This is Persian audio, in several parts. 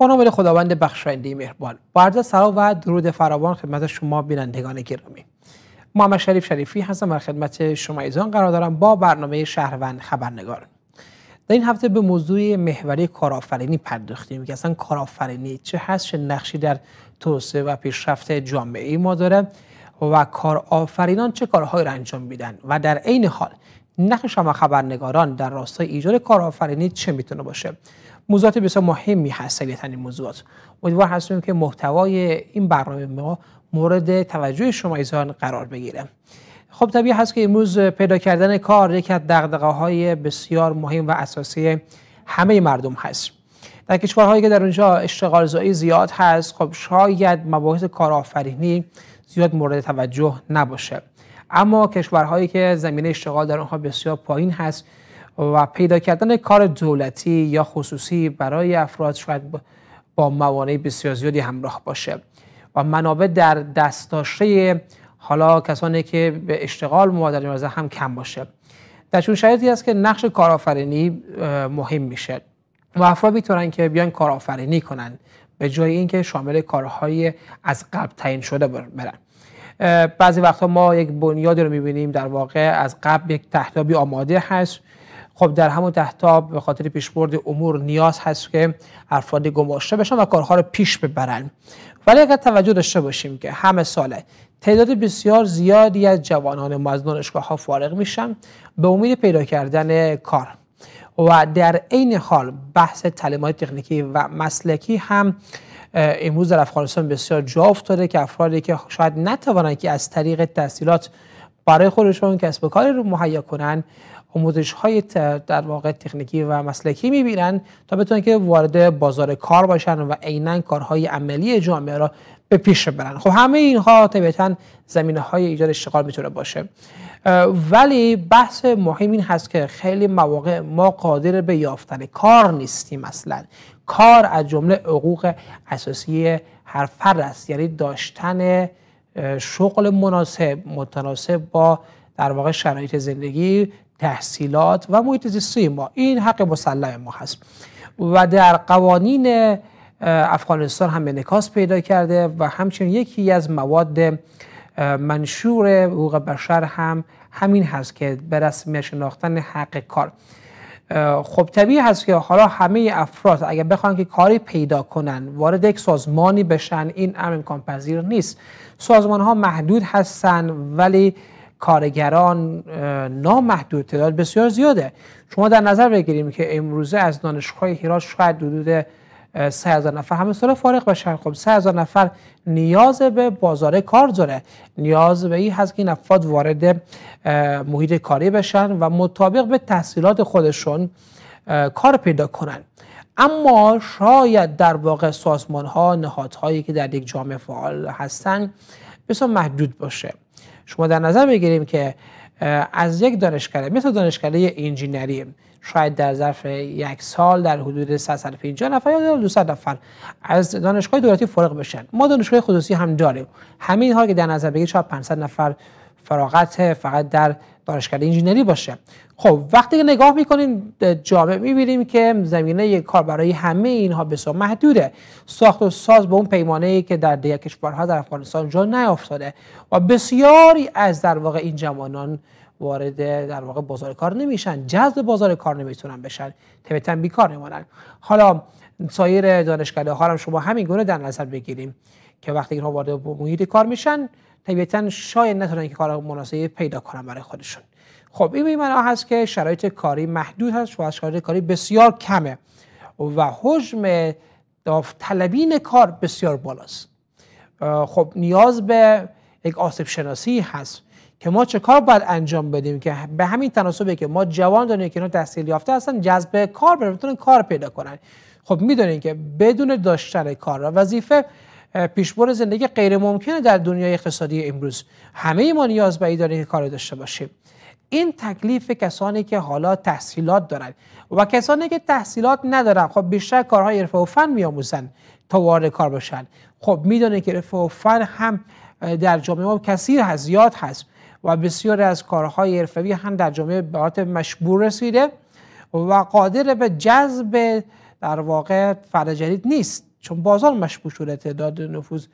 با خداوند بخشاینده مهربان با عرض سلام و درود فراوان خدمت شما بینندگان گرامی محمد شریف شریفی هستم در خدمت شما ایزان قرار دارم با برنامه شهروند خبرنگار در این هفته به موضوع محوری کارآفرینی پرداختیم که اصلا کارآفرینی چه هست چه نقشی در توسعه و پیشرفت جامعه ای ما داره و کارآفرینان چه کارهایی را انجام میدن و در عین حال نقش شما خبرنگاران در راستای ایجاد کارآفرینی چه میتونه باشه موضوعات بسیار مهمی هست سریعتا این موضوعات امیدوار هستیم که محتوای این برنامه ما مورد توجه شما ایزان قرار بگیره خب طبیعی هست که امروز پیدا کردن کار یکی از دقدقه های بسیار مهم و اساسی همه مردم هست در کشورهایی که در اونجا اشتغال زایی زیاد هست خب شاید مباحث کارآفرینی زیاد مورد توجه نباشه اما کشورهایی که زمینه اشتغال در اونها بسیار پایین هست و پیدا کردن کار دولتی یا خصوصی برای افراد شاید با موانع بسیار زیادی همراه باشه و منابع در دست حالا کسانی که به اشتغال مبادله هم کم باشه در چون شرایطی است که نقش کارآفرینی مهم میشه و افراد میتونن که بیان کارآفرینی کنن به جای اینکه شامل کارهای از قبل تعیین شده برن بعضی وقتها ما یک بنیادی رو میبینیم در واقع از قبل یک تهدابی آماده هست خب در همون تحتاب به خاطر پیشبرد امور نیاز هست که افراد گماشته بشن و کارها رو پیش ببرن ولی اگر توجه داشته باشیم که همه ساله تعداد بسیار زیادی از جوانان ما از ها فارغ میشن به امید پیدا کردن کار و در عین حال بحث تعلیمات تکنیکی و مسلکی هم امروز در افغانستان بسیار جا افتاده که افرادی که شاید نتوانند که از طریق تحصیلات برای خودشون کسب و کاری رو مهیا کنند آموزش های در واقع تکنیکی و مسلکی میبینن تا بتونن که وارد بازار کار باشن و عینا کارهای عملی جامعه را به پیش برن خب همه اینها طبیعتا زمینه های ایجاد اشتغال میتونه باشه ولی بحث مهم این هست که خیلی مواقع ما قادر به یافتن کار نیستیم اصلا کار از جمله حقوق اساسی هر فرد است یعنی داشتن شغل مناسب متناسب با در واقع شرایط زندگی تحصیلات و محیط زیستی ما این حق مسلم ما هست و در قوانین افغانستان هم نکاس پیدا کرده و همچنین یکی از مواد منشور حقوق بشر هم همین هست که به رسمیت شناختن حق کار خب طبیعی هست که حالا همه افراد اگر بخوان که کاری پیدا کنن وارد یک سازمانی بشن این امکان پذیر نیست سازمان ها محدود هستن ولی کارگران نامحدود تعداد بسیار زیاده شما در نظر بگیریم که امروزه از دانشگاه هیرات شاید حدود 3000 نفر همه سال فارغ بشن خب 3000 نفر نیاز به بازار کار داره نیاز به این هست که این افراد وارد محیط کاری بشن و مطابق به تحصیلات خودشون کار پیدا کنن اما شاید در واقع سازمان ها نهادهایی که در یک جامعه فعال هستن بسیار محدود باشه شما در نظر بگیریم که از یک دانشکده مثل دانشکده انجینری شاید در ظرف یک سال در حدود 150 نفر یا 200 نفر از دانشگاه دولتی فارغ بشن ما دانشگاه خصوصی هم داریم همین ها که در نظر بگیریم شاید 500 نفر فراغت فقط در دانشکده انجینری باشه خب وقتی که نگاه میکنیم جامعه میبینیم که زمینه یک کار برای همه اینها بسیار محدوده ساخت و ساز به اون پیمانه ای که در دیگر کشورها در افغانستان جا نیافتاده و بسیاری از در واقع این جوانان وارد در واقع بازار کار نمیشن جذب بازار کار نمیتونن بشن تبتن بیکار نمانن. حالا سایر دانشکده ها هم شما همین گونه در نظر بگیریم که وقتی اینها وارد محیط کار میشن طبیعتا شاید نتونن که کار مناسبی پیدا کنن برای خودشون خب این به هست که شرایط کاری محدود هست و شرایط کاری بسیار کمه و حجم داوطلبین کار بسیار بالاست خب نیاز به یک آسیب شناسی هست که ما چه کار باید انجام بدیم که به همین تناسبه که ما جوان داریم که اینا تحصیل یافته هستن جذب کار بتونن کار پیدا کنن خب میدونین که بدون داشتن کار و وظیفه پیشبرد زندگی غیر ممکنه در دنیای اقتصادی امروز همه ما نیاز به داره کار داشته باشیم این تکلیف کسانی که حالا تحصیلات دارند و کسانی که تحصیلات ندارن خب بیشتر کارهای حرفه و فن میآموزن تا وارد کار بشن خب میدونه که حرفه و فن هم در جامعه ما کثیر هست هست و بسیاری از کارهای عرفوی هم در جامعه به مشبور رسیده و قادر به جذب در واقع فرد جدید نیست چون بازار مشبوع شده تعداد نفوذ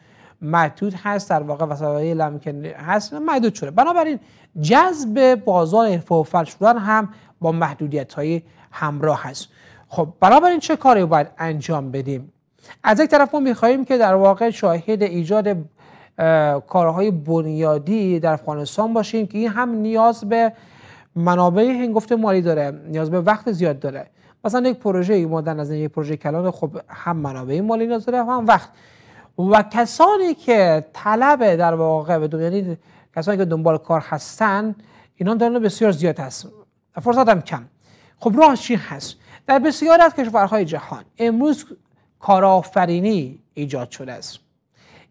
محدود هست در واقع وسایل هم که هست محدود شده بنابراین جذب بازار فوفل شدن هم با محدودیت های همراه هست خب بنابراین چه کاری باید انجام بدیم از یک طرف ما میخواهیم که در واقع شاهد ایجاد کارهای بنیادی در افغانستان باشیم که این هم نیاز به منابع هنگفت مالی داره نیاز به وقت زیاد داره مثلا یک پروژه ای ما از یک پروژه کلان خب هم منابع مالی نداره هم وقت و کسانی که طلب در واقع به یعنی کسانی که دنبال کار هستن اینا دارن بسیار زیاد هست فرصت هم کم خب راه چی هست در بسیاری از کشورهای جهان امروز کارآفرینی ایجاد شده است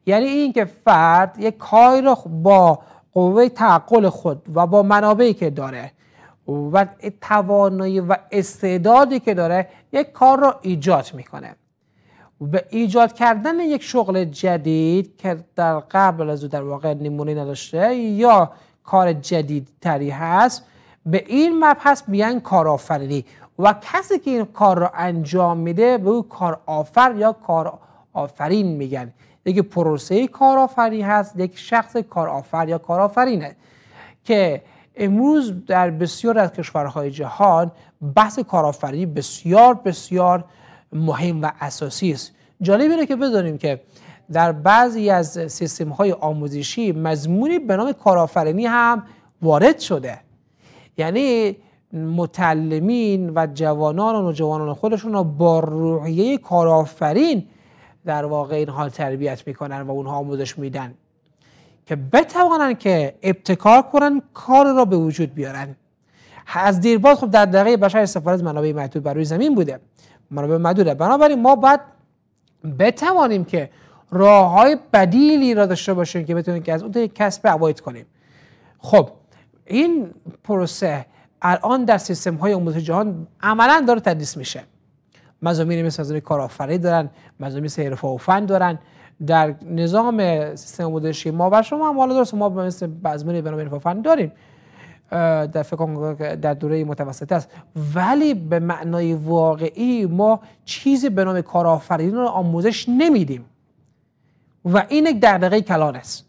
یعنی اینکه فرد یک کاری را با قوه تعقل خود و با منابعی که داره و توانایی و استعدادی که داره یک کار را ایجاد میکنه به ایجاد کردن یک شغل جدید که در قبل از او در واقع نمونه نداشته یا کار جدید تری هست به این مبحث میگن کارآفرینی و کسی که این کار را انجام میده به او کارآفر یا کارآفرین میگن یک پروسه کارآفرینی هست یک شخص کارآفر یا کارآفرینه که امروز در بسیار از کشورهای جهان بحث کارآفرینی بسیار بسیار مهم و اساسی است جالب اینه که بدانیم که در بعضی از سیستم های آموزشی مضمونی به نام کارآفرینی هم وارد شده یعنی متعلمین و جوانان و جوانان خودشون رو با روحیه کارآفرین در واقع حال تربیت میکنن و اونها آموزش میدن که بتوانن که ابتکار کنن کار را به وجود بیارن از دیرباز خب در دقیقه بشر استفاده از منابع محدود بر روی زمین بوده منابع محدوده بنابراین ما باید بتوانیم که راه های بدیلی را داشته باشیم که بتونیم که از اون کسب عواید کنیم خب این پروسه الان در سیستم های آموزش جهان عملا داره تدریس میشه مزامین مثل از کارآفرینی دارن مزامین حرفه و فن دارن در نظام سیستم آموزشی ما بر شما هم حالا درست ما مثل به نام فن داریم در در دوره متوسط است ولی به معنای واقعی ما چیزی به نام کارافرین رو آموزش نمیدیم و این یک دغدغه کلان است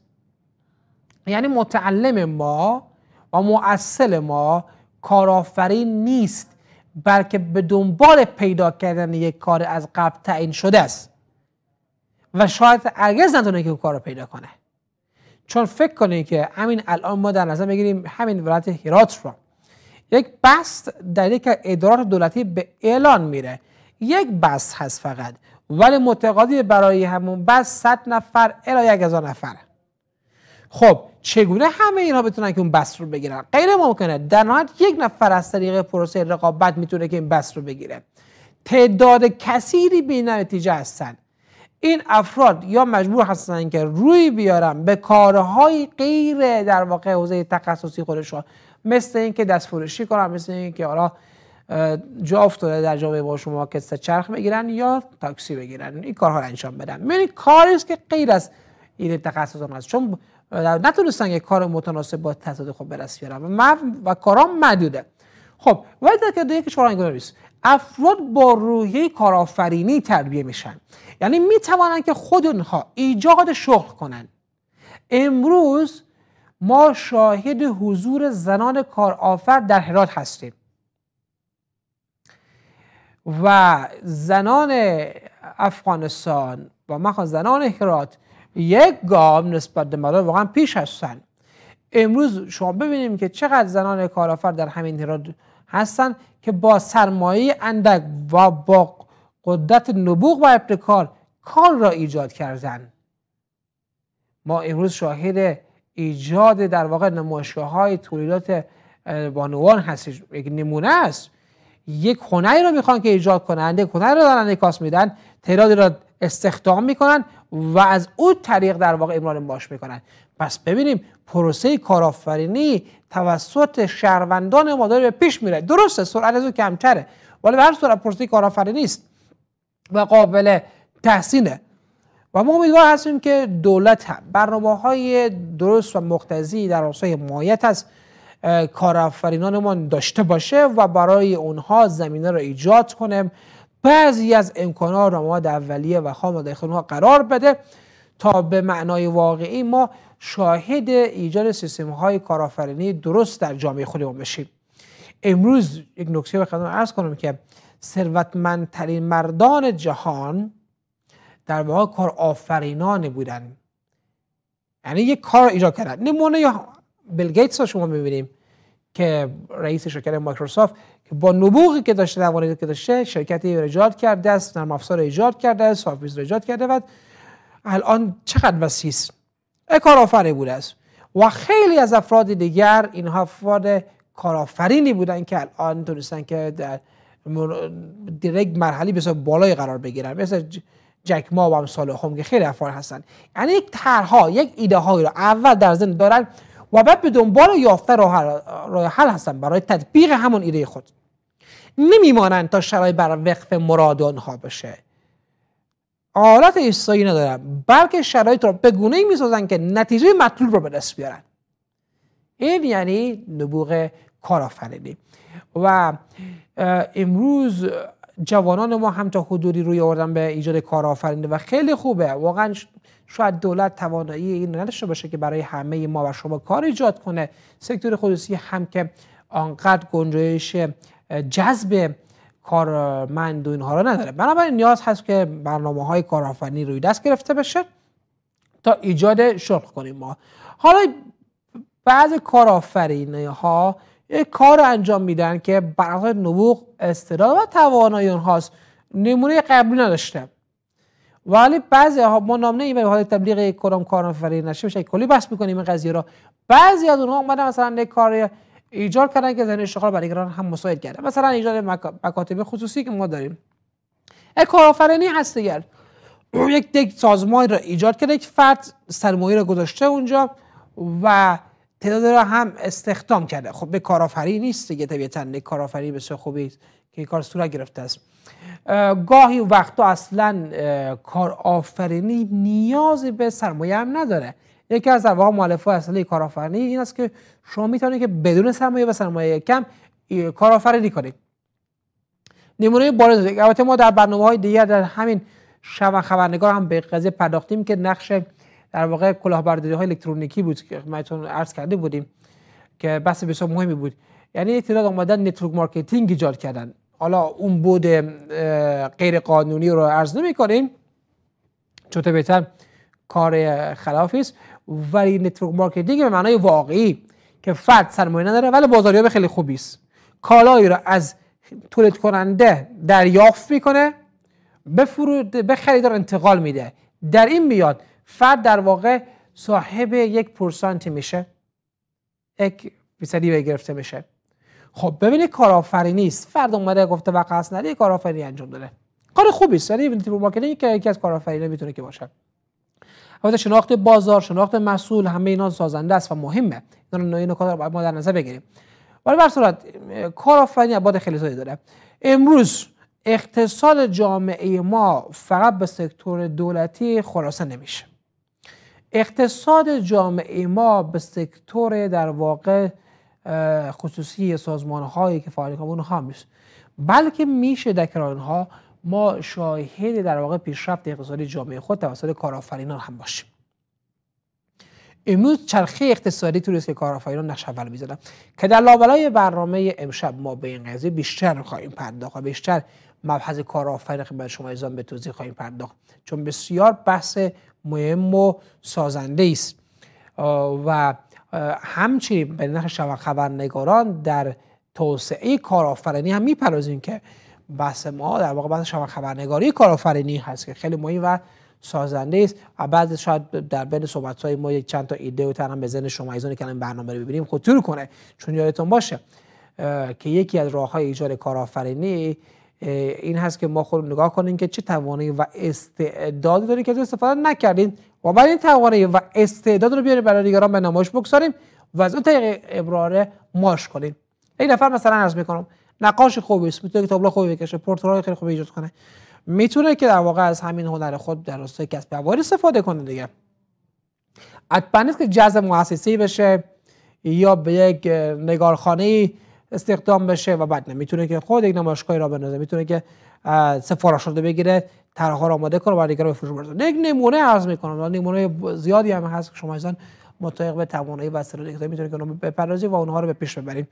یعنی متعلم ما و مؤصل ما کارآفرین نیست بلکه به دنبال پیدا کردن یک کار از قبل تعیین شده است و شاید هرگز نتونه که اون کار رو پیدا کنه چون فکر کنید که همین الان ما در نظر بگیریم همین ولایت هرات رو یک بست در یک ادارات دولتی به اعلان میره یک بست هست فقط ولی متقاضی برای همون بست صد نفر الا هزار نفر خب چگونه همه اینا بتونن که اون بست رو بگیرن غیر ممکنه در نهایت یک نفر از طریق پروسه رقابت میتونه که این بست رو بگیره تعداد کثیری به نتیجه این افراد یا مجبور هستن که روی بیارن به کارهای غیر در واقع حوزه تخصصی خودشون مثل اینکه دست فروشی کنن مثل اینکه حالا جا افتاده در جامعه با شما که چرخ بگیرن یا تاکسی بگیرن این کارها رو انجام بدن یعنی کاری است که غیر از این تخصص هست چون نتونستن که کار متناسب با تصادف خود خب برس بیارن و, و کارام محدوده خب ولی که دو کشور انگلیس افراد با رویه کارآفرینی تربیه میشن یعنی میتوانند که خود اونها ایجاد شغل کنند امروز ما شاهد حضور زنان کارآفر در هرات هستیم و زنان افغانستان و م زنان هرات یک گام نسبت به مردان واقعا پیش هستند. امروز شما ببینیم که چقدر زنان کارآفر در همین هرات هستند. که با سرمایه اندک و با قدرت نبوغ و ابتکار کار را ایجاد کردن ما امروز شاهد ایجاد در واقع نمایشگاه های تولیدات بانوان هستیم. یک نمونه است یک هنری را میخوان که ایجاد کنند یک هنری را دارن نکاس میدن تعدادی را استخدام میکنن و از او طریق در واقع امرار باش میکنن پس ببینیم پروسه کارآفرینی توسط شهروندان ما داره به پیش میره درسته سرعت از کمتره ولی به هر صورت پروسه کارآفرینی است و قابل تحسینه و ما امیدوار هستیم که دولت هم برنامه های درست و مقتضی در راستای مایت از کارآفرینانمان داشته باشه و برای اونها زمینه را ایجاد کنه بعضی از امکانات را در اولیه و خام داخل قرار بده تا به معنای واقعی ما شاهد ایجاد سیستم های کارآفرینی درست در جامعه خودمون بشیم امروز یک نکته به خدمت عرض کنم که ثروتمندترین مردان جهان در واقع کارآفرینان بودن یعنی یک کار ایجاد کردن نمونه یا بیل گیتس رو شما میبینیم که رئیس شرکت مایکروسافت که با نبوغی که داشته توانایی که داشته شرکتی ایجاد کرده است نرم افزار ایجاد کرده است ایجاد کرده و الان چقدر وسیس؟ کارآفرین بوده است و خیلی از افراد دیگر اینها افراد کارآفرینی بودن که الان تونستن که در یک مرحله بسیار بالای قرار بگیرن مثل جک ما و امثال هم که خیلی افراد هستن یعنی یک طرحها یک ایده هایی رو اول در ذهن دارن و بعد به دنبال یافته راه حل هستن برای تطبیق همون ایده خود نمیمانند تا شرایط بر وقف مراد آنها بشه آلت ایستایی ندارن بلکه شرایط را به گونه ای که نتیجه مطلوب را به دست بیارن این یعنی نبوغ کارآفرینی و امروز جوانان ما هم تا حدودی روی آوردن به ایجاد کارآفرینی و خیلی خوبه واقعا شاید دولت توانایی این نداشته باشه که برای همه ما و شما کار ایجاد کنه سکتور خصوصی هم که آنقدر گنجایش جذب کارمند و اینها رو نداره بنابراین نیاز هست که برنامه های کارآفرینی روی دست گرفته بشه تا ایجاد شغل کنیم ما حالا بعض کارآفرین ها کار انجام میدن که بر نبوغ استعداد و توانایی اونهاست نمونه قبلی نداشته ولی بعضی ها ما نام نمیبریم به حال تبلیغ کدام کارآفرین نشه میشه کلی بحث میکنیم این قضیه رو بعضی از اونها اومدن مثلا یک کار ایجاد کردن که زن اشتغال برای ایران هم مساعد کرده مثلا ایجاد مکاتب خصوصی که ما داریم یک کارآفرینی هست دیگر یک دک سازمان را ایجاد کرده یک فرد سرمایه را گذاشته اونجا و تعداد را هم استخدام کرده خب به کارآفرینی نیست دیگه طبیعتا کارآفرینی بسیار خوبی که کار صورت گرفته است گاهی وقتا اصلا کارآفرینی نیازی به سرمایه هم نداره یکی از در واقع مؤلفه اصلی کارآفرینی این است که شما میتونید که بدون سرمایه و سرمایه کم کارآفرینی کنید نمونه بارز البته ما در برنامه های دیگر در همین شب خبرنگار هم به قضیه پرداختیم که نقش در واقع کلاهبرداری های الکترونیکی بود که خدمتتون عرض کرده بودیم که بحث بسیار مهمی بود یعنی تعداد آمدن نتورک مارکتینگ ایجاد کردن حالا اون بود غیر قانونی رو عرض نمی کنیم چون بهتر کار خلافی است ولی نتورک مارکتینگ به معنای واقعی که فرد سرمایه نداره ولی بازاریاب خیلی خوبی است کالایی را از تولید کننده دریافت میکنه به فرود به خریدار انتقال میده در این میاد فرد در واقع صاحب یک پرسانتی میشه یک فیصدی به گرفته میشه خب ببینید کارآفرینی است فرد اومده گفته وقع اصلا کارآفرینی انجام داره. کار خوبی است یعنی مارکتینگ که یکی از کارآفرینا میتونه که باشه البته شناخت بازار شناخت مسئول همه اینا سازنده است و مهمه اینا نکات رو ما در نظر بگیریم ولی بر صورت کارآفرینی ابعاد خیلی زیادی داره امروز اقتصاد جامعه ما فقط به سکتور دولتی خلاصه نمیشه اقتصاد جامعه ما به سکتور در واقع خصوصی سازمان هایی که فعالیت اونها بلکه میشه در ها ما شاهد در واقع پیشرفت اقتصادی جامعه خود توسط کارآفرینان هم باشیم امروز چرخه اقتصادی تو که کارآفرینان نقش اول میزنن که در لابلای برنامه امشب ما به این قضیه بیشتر خواهیم پرداخت و بیشتر مبحث کارآفرین خدمت شما ایزان به توضیح خواهیم پرداخت چون بسیار بحث مهم و سازنده است و همچنین به نقش خبرنگاران در توسعه کارآفرینی هم میپردازیم که بحث ما در واقع بحث شما خبرنگاری کارآفرینی هست که خیلی مهم و سازنده است و بعد شاید در بین صحبت های ما یک چند تا ایده و تنم به ذهن شما ایزانی که برنامه رو ببینیم خطور کنه چون یادتون باشه که یکی از راه های ایجاد کارآفرینی این هست که ما خود نگاه کنیم که چه توانایی و استعدادی داری که از استفاده نکردین و بعد این توانایی و استعداد رو بیاریم برای دیگران به نمایش بگذاریم و از اون طریق ابرار ماش کنیم یک نفر مثلا عرض میکنم نقاش خوبی است میتونه تابلو خوبی بکشه پورترهای خیلی خوبی ایجاد کنه میتونه که در واقع از همین هنر خود در راستای کسب عواید استفاده کنه دیگه حتما که جذب مؤسسی بشه یا به یک نگارخانه استخدام بشه و بعد نه میتونه که خود یک نمایشگاهی را بندازه میتونه که سفارش شده بگیره طرح را آماده کنه و دیگر بفروش بده یک نمونه عرض میکنم نمونه زیادی هم هست که شما انسان متعلق به توانایی و استراتژی میتونه که بپردازید و اونها رو به پیش ببرید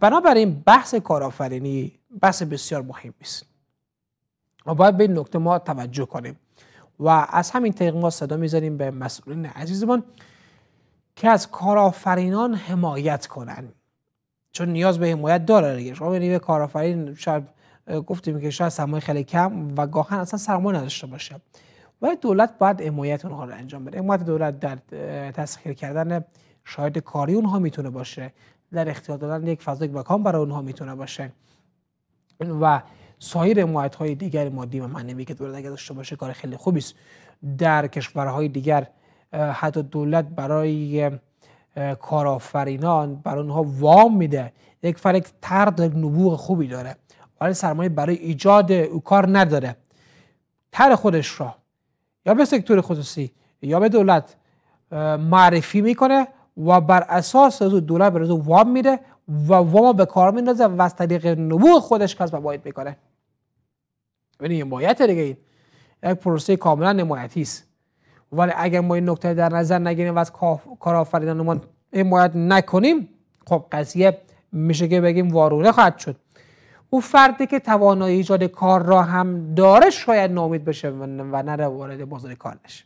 بنابراین بحث کارآفرینی بحث بسیار مهمی است و باید به این نکته ما توجه کنیم و از همین طریق ما صدا میزنیم به مسئولین عزیزمان که از کارآفرینان حمایت کنند چون نیاز به حمایت داره دیگه شما ببینید کارآفرین شاید گفتیم که شاید سرمایه خیلی کم و گاهن اصلا سرمایه نداشته باشه ولی دولت باید حمایت اونها رو انجام بده حمایت دولت در تسخیر کردن شاید کاری اونها میتونه باشه در اختیار دادن یک فضای مکان برای اونها میتونه باشه و سایر حمایت های دیگر مادی و معنوی که دولت اگر داشته باشه کار خیلی خوبی است در کشورهای دیگر حتی دولت برای کارآفرینان برای اونها وام میده یک فرق ترد نبوغ خوبی داره ولی سرمایه برای ایجاد او کار نداره تر خودش را یا به سکتور خصوصی یا به دولت معرفی میکنه و بر اساس از دولت به وام میده و وام به کار میندازه و از طریق نبوغ خودش کسب باید میکنه یه یعنی حمایت دیگه این یک پروسه کاملا نمایتی است ولی اگر ما این نکته در نظر نگیریم و از ما حمایت نکنیم خب قضیه میشه که بگیم وارونه خواهد شد او فردی که توانایی ایجاد کار را هم داره شاید نامید بشه و نره وارد بازار کار نشه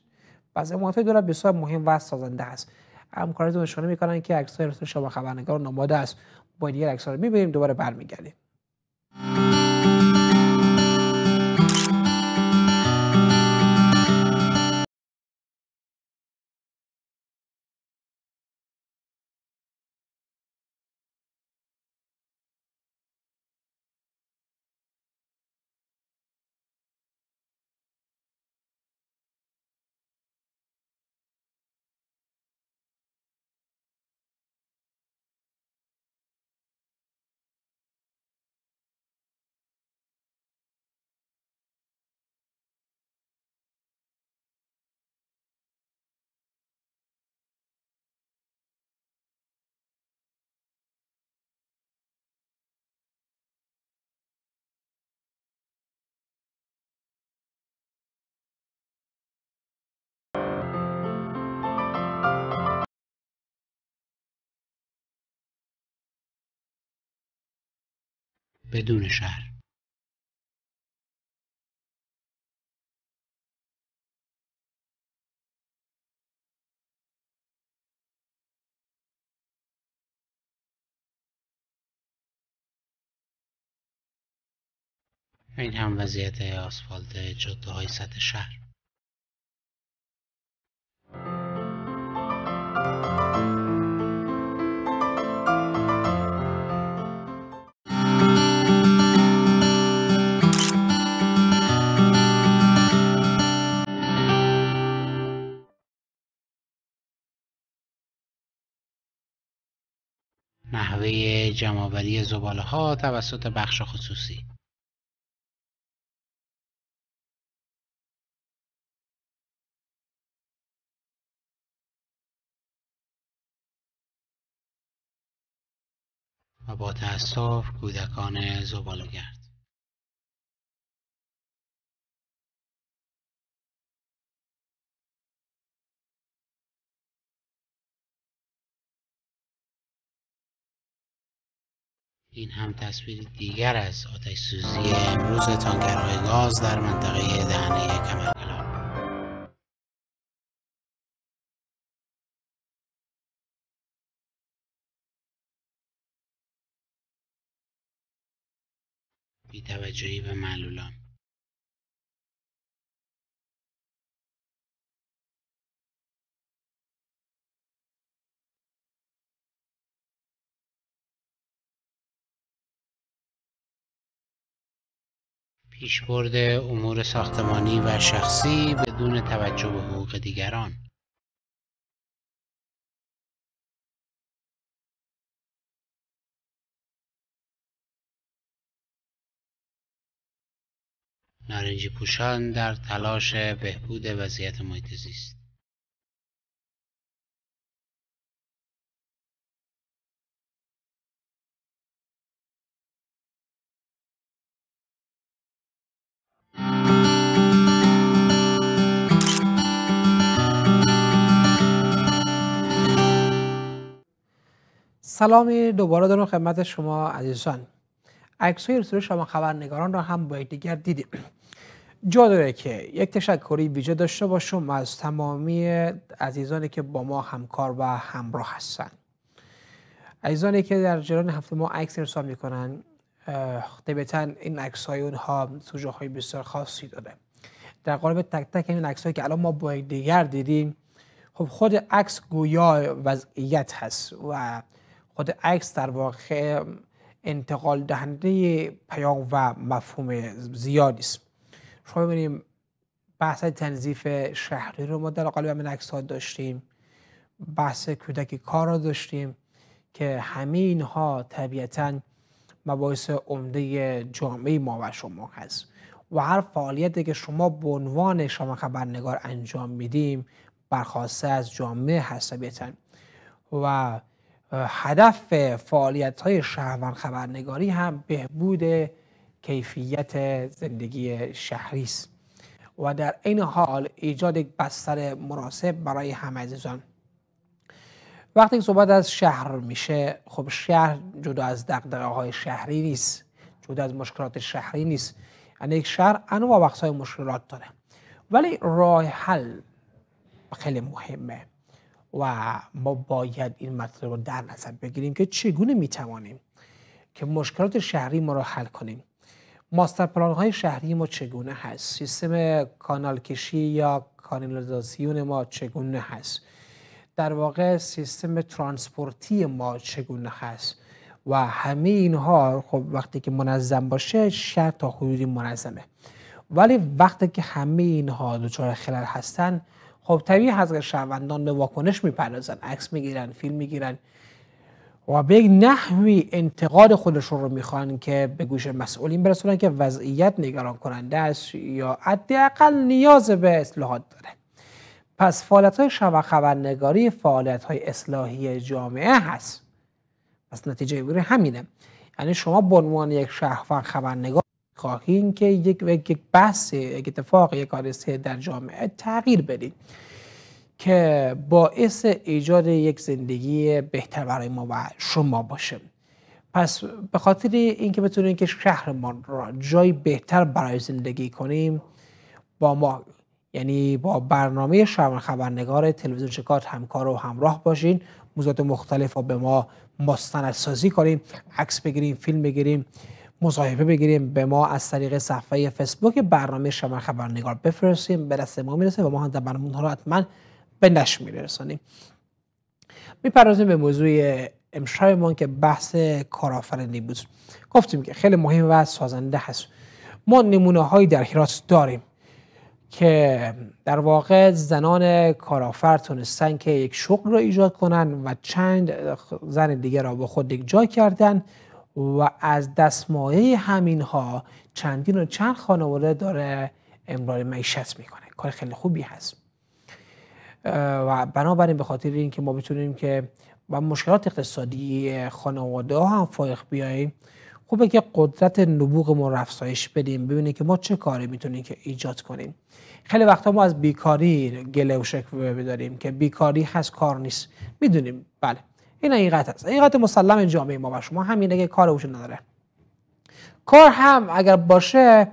پس حمایت دولت بسیار مهم و سازنده است همکارتون نشانه میکنن که های راست شما خبرنگار نماده است با دیگر ها رو میبینیم دوباره برمیگردیم بدون شهر این هم وضعیت آسفالت جاده های سطح شهر نحوه جمعآوری زباله ها توسط بخش خصوصی و با تأسف کودکان زبالگرد این هم تصویری دیگر از آتش سوزی امروز تانکرهای گاز در منطقه دهنه کمر بیتوجهی به معلولان پیشبرد امور ساختمانی و شخصی بدون توجه به حقوق دیگران نارنجی پوشان در تلاش بهبود وضعیت محیط زیست سلامی دوباره دارم خدمت شما عزیزان عکس های رسول شما خبرنگاران را هم با دیگر دیدیم جا داره که یک تشکری ویژه داشته باشم از تمامی عزیزانی که با ما همکار و همراه هستند عزیزانی که در جریان هفته ما عکس ارسال میکنن طبیعتا این عکس های اونها سوژه های بسیار خاصی داره در قالب تک تک این عکس که الان ما با دیگر دیدیم خب خود عکس گویا وضعیت هست و خود عکس در واقع انتقال دهنده پیام و مفهوم زیادی است شما ببینیم بحث تنظیف شهری رو ما در قالب همین عکس ها داشتیم بحث کودک کار را داشتیم که همه اینها طبیعتا مباحث عمده جامعه ما و شما هست و هر فعالیتی که شما به عنوان شما خبرنگار انجام میدیم برخواسته از جامعه هست طبیعتا و هدف فعالیت های شهروند خبرنگاری هم بهبود کیفیت زندگی شهری است و در این حال ایجاد یک بستر مناسب برای همه عزیزان وقتی که صحبت از شهر میشه خب شهر جدا از دقدقه های شهری نیست جدا از مشکلات شهری نیست یعنی یک شهر انواع و های مشکلات داره ولی راه حل خیلی مهمه و ما باید این مطلب رو در نظر بگیریم که چگونه میتوانیم که مشکلات شهری ما را حل کنیم ماستر پلان های شهری ما چگونه هست سیستم کانال کشی یا کانالیزاسیون ما چگونه هست در واقع سیستم ترانسپورتی ما چگونه هست و همه اینها خب وقتی که منظم باشه شهر تا حدودی منظمه ولی وقتی که همه اینها دچار خلال هستن خب طبیعی هست که شهروندان به واکنش میپردازن عکس میگیرن فیلم میگیرن و به یک نحوی انتقاد خودشون رو میخوان که به گوش مسئولین برسونن که وضعیت نگران کننده است یا حداقل نیاز به اصلاحات داره پس فعالیت های شب خبرنگاری فعالیت های اصلاحی جامعه هست پس نتیجه گیری همینه یعنی شما به عنوان یک شهروند خبرنگار خواهیم که یک یک بحث یک اتفاق یک حادثه در جامعه تغییر بدید که باعث ایجاد یک زندگی بهتر برای ما و شما باشه پس به خاطر اینکه بتونیم که شهرمان را جای بهتر برای زندگی کنیم با ما یعنی با برنامه شهر خبرنگار تلویزیون شکارت همکار و همراه باشین موضوعات مختلف را به ما مستندسازی کنیم عکس بگیریم فیلم بگیریم مصاحبه بگیریم به ما از طریق صفحه فیسبوک برنامه شما خبرنگار بفرستیم به دست ما میرسه و ما هم در برنامه ها رو حتما به نش میرسانیم میپردازیم به موضوع ما که بحث کارآفرینی بود گفتیم که خیلی مهم و سازنده هست ما نمونه هایی در هرات داریم که در واقع زنان کارآفر تونستن که یک شغل را ایجاد کنن و چند زن دیگر را به خود یک جای کردن و از دستمایه همین ها چندین و چند خانواده داره امرار معیشت میکنه کار خیلی خوبی هست و بنابراین به خاطر اینکه ما بتونیم که با مشکلات اقتصادی خانواده ها هم فایق بیاییم خوبه که قدرت نبوغ ما رفزایش بدیم ببینیم که ما چه کاری میتونیم که ایجاد کنیم خیلی وقتا ما از بیکاری گله و شکوه بداریم که بیکاری هست کار نیست میدونیم بله این حقیقت است حقیقت مسلم جامعه ما و شما همین که کار وجود نداره کار هم اگر باشه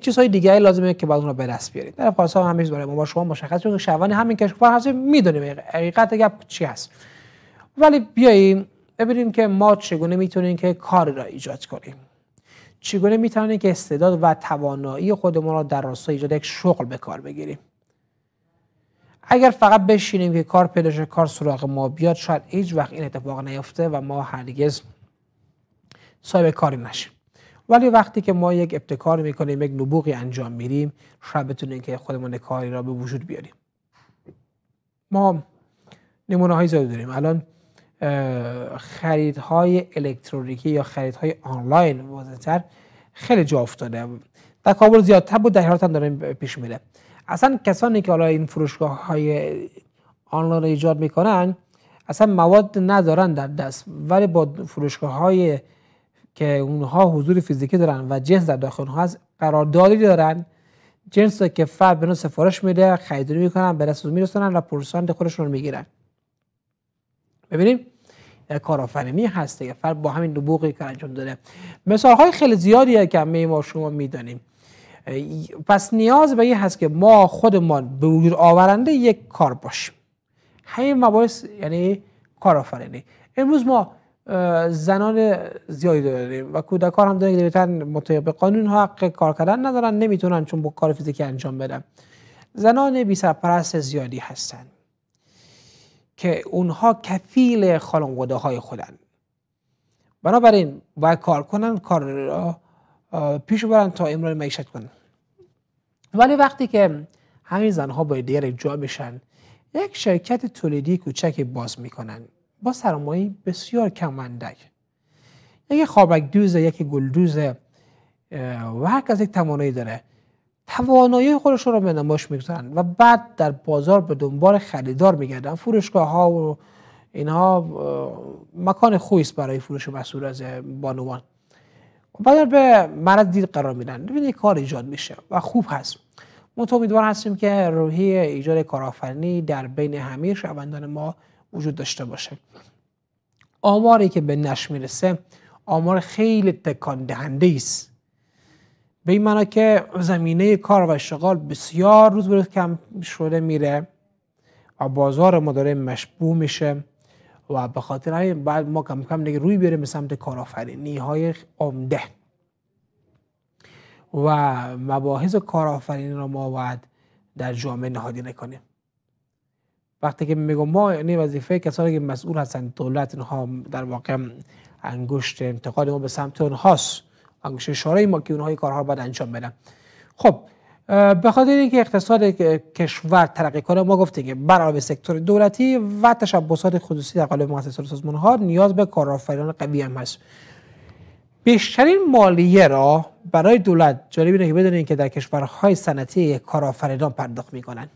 چیزهای دیگری لازمه که باید اون رو به دست بیارید در پارسا هم همیشه برای ما با شما مشخص که شوان همین کشور هست میدونیم حقیقت اگر چی هست ولی بیاییم ببینیم که ما چگونه میتونیم که کار را ایجاد کنیم چگونه میتونیم که استعداد و توانایی خودمون را در راستای ایجاد یک شغل به کار بگیریم اگر فقط بشینیم که کار پیدا کار سراغ ما بیاد شاید هیچ وقت این اتفاق نیفته و ما هرگز صاحب کاری نشیم ولی وقتی که ما یک ابتکار میکنیم یک نبوغی انجام میریم شاید بتونیم که خودمون کاری را به وجود بیاریم ما نمونه های داریم الان خریدهای الکترونیکی یا خریدهای آنلاین تر خیلی جا افتاده کابل زیادتر بود در هم داره پیش میره اصلا کسانی که حالا این فروشگاه های آنلاین رو ایجاد میکنن اصلا مواد ندارن در دست ولی با فروشگاه های که اونها حضور فیزیکی دارن و جنس در داخل اونها هست قراردادی دارن جنس که فرد به سفارش میده خریداری میکنن به دست میرسونن و پروسانت خودشون رو میگیرن ببینیم کارآفرینی هست دیگه فرد با همین نبوغی که انجام داره. مثال های خیلی زیادیه که همه ما شما میدانیم پس نیاز به این هست که ما خودمان به وجود آورنده یک کار باشیم همین مباحث یعنی آفرینی امروز ما زنان زیادی داریم و کودکان هم داریم که مطابق قانون حق کار کردن ندارن نمیتونن چون با کار فیزیکی انجام بدن زنان بی سرپرست زیادی هستن که اونها کفیل خانواده های خودن بنابراین باید کار کنن کار را پیش برن تا امرار معیشت کنن ولی وقتی که همین زنها با دیگر جا بشن یک شرکت تولیدی کوچکی باز میکنن با سرمایه بسیار کم اندک یک خوابک دوز یک گلدوز و هر یک توانایی داره توانایی خودشون رو به نمایش میگذارن و بعد در بازار به دنبال خریدار میگردن فروشگاه ها و اینها مکان خویست برای فروش مسئول از بانوان بعد به مرض دید قرار میدن ببینید کار ایجاد میشه و خوب هست ما تو امیدوار هستیم که روحی ایجاد کارآفرینی در بین همه شوندان ما وجود داشته باشه آماری که به نش میرسه آمار خیلی تکان دهنده است به این معنا که زمینه کار و اشتغال بسیار روز به روز کم شده میره و بازار ما داره مشبوه میشه و به خاطر همین بعد ما کم کم دیگه روی بیاریم به سمت کارآفرینی های عمده و مباحث کارآفرینی را ما باید در جامعه نهادی نکنیم وقتی که میگم ما یعنی وظیفه کسانی که مسئول هستند دولت اینها در واقع انگشت انتقاد ما به سمت اونهاست انگشت اشاره ما که اونها کارها باید انجام بدن خب به خاطر اینکه اقتصاد کشور ترقی کنه ما گفتیم که برای سکتور دولتی و تشبسات خصوصی در قالب مؤسسات سازمان ها نیاز به کارآفرینان قوی هم هست بیشترین مالیه را برای دولت جالب اینه که بدونید که در کشورهای صنعتی کارآفرینان پرداخت میکنن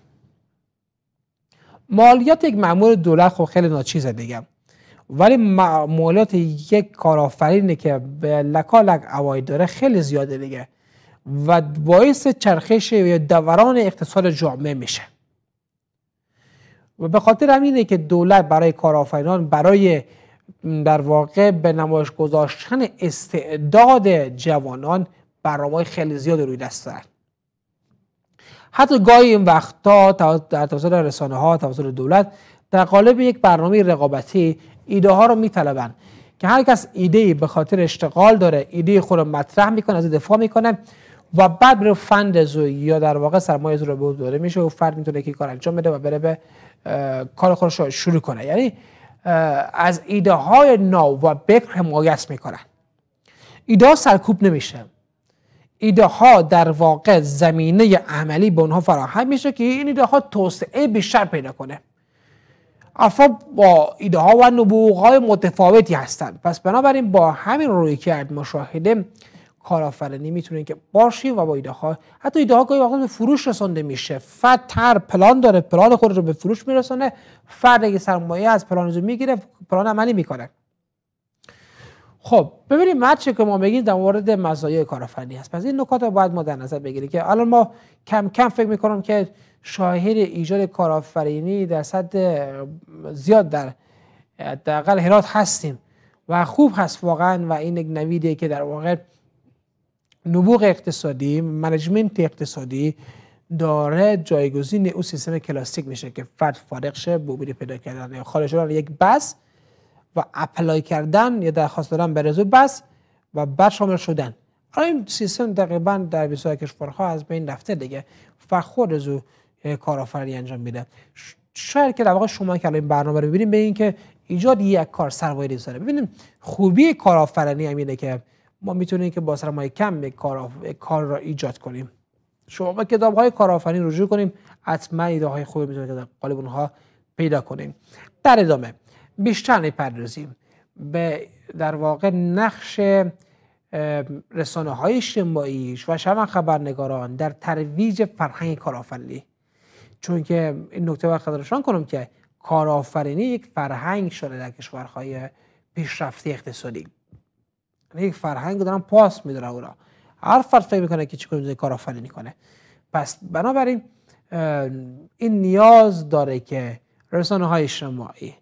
مالیات یک مأمور دولت خب خیلی ناچیزه دیگه ولی مالیات یک کارآفرین که به لکالک اوای داره خیلی زیاده دیگه و باعث چرخش یا دوران اقتصاد جامعه میشه و به خاطر همینه که دولت برای کارآفرینان برای در واقع به نمایش گذاشتن استعداد جوانان برنامه خیلی زیاد روی دست دارن حتی گاهی این وقتا در توسط رسانه ها توسط دولت در قالب یک برنامه رقابتی ایده ها رو میطلبن که هر کس ایده به خاطر اشتغال داره ایده خود رو مطرح میکنه از دفاع میکنه و بعد فند فندز و یا در واقع سرمایه رو به داره میشه و فرد میتونه که کار انجام بده و بره به کار خودش رو شروع کنه یعنی از ایده های ناو و بکر حمایت میکنن ایده ها سرکوب نمیشه ایده ها در واقع زمینه عملی به اونها فراهم میشه که این ایده ها توسعه بیشتر پیدا کنه افراد با ایده ها و نبوغ های متفاوتی هستند پس بنابراین با همین روی کرد مشاهده کارآفرینی میتونه که باشی و با ایده ها حتی ایده ها گاهی به فروش رسانده میشه فتر پلان داره پلان خود رو به فروش میرسونه فرد اگه سرمایه از پلان رو میگیره پلان عملی میکنه خب ببینیم چه که ما بگیم در مورد مزایای کارآفرینی هست پس این نکات رو باید ما در نظر بگیریم که الان ما کم کم فکر میکنم که شاهر ایجاد کارآفرینی در صد زیاد در حداقل هرات هستیم و خوب هست واقعا و این نویدیه که در واقع نبوغ اقتصادی منجمنت اقتصادی داره جایگزین اون سیستم کلاسیک میشه که فرد فارغ شه به پیدا کردن یا خارج شدن یک بس و اپلای کردن یا درخواست دادن به رزو بس و بعد شامل شدن این سیستم تقریبا در بسیار کشورها از بین رفته دیگه و خود رزو کارآفرینی انجام میده شاید که در واقع شما که این برنامه رو ببینیم به این که ایجاد یک کار سرمایه داره ببینیم خوبی کارآفرینی همینه که ما میتونیم که با سرمایه کم یک کار, کار را ایجاد کنیم شما به کتاب های کارآفرین رجوع کنیم حتما ایده های خوبی میتونیم که در قالب پیدا کنیم در ادامه بیشتر میپردازیم به در واقع نقش رسانه های اجتماعی و شما خبرنگاران در ترویج فرهنگ کارآفرینی چون که این نکته باید خدمتشان کنم که کارآفرینی یک فرهنگ شده در کشورهای پیشرفته اقتصادی یعنی یک فرهنگ دارن پاس میدارن اونا هر فرد فکر میکنه که چیکار میتونه آفرینی کنه پس بنابراین این نیاز داره که رسانه های اجتماعی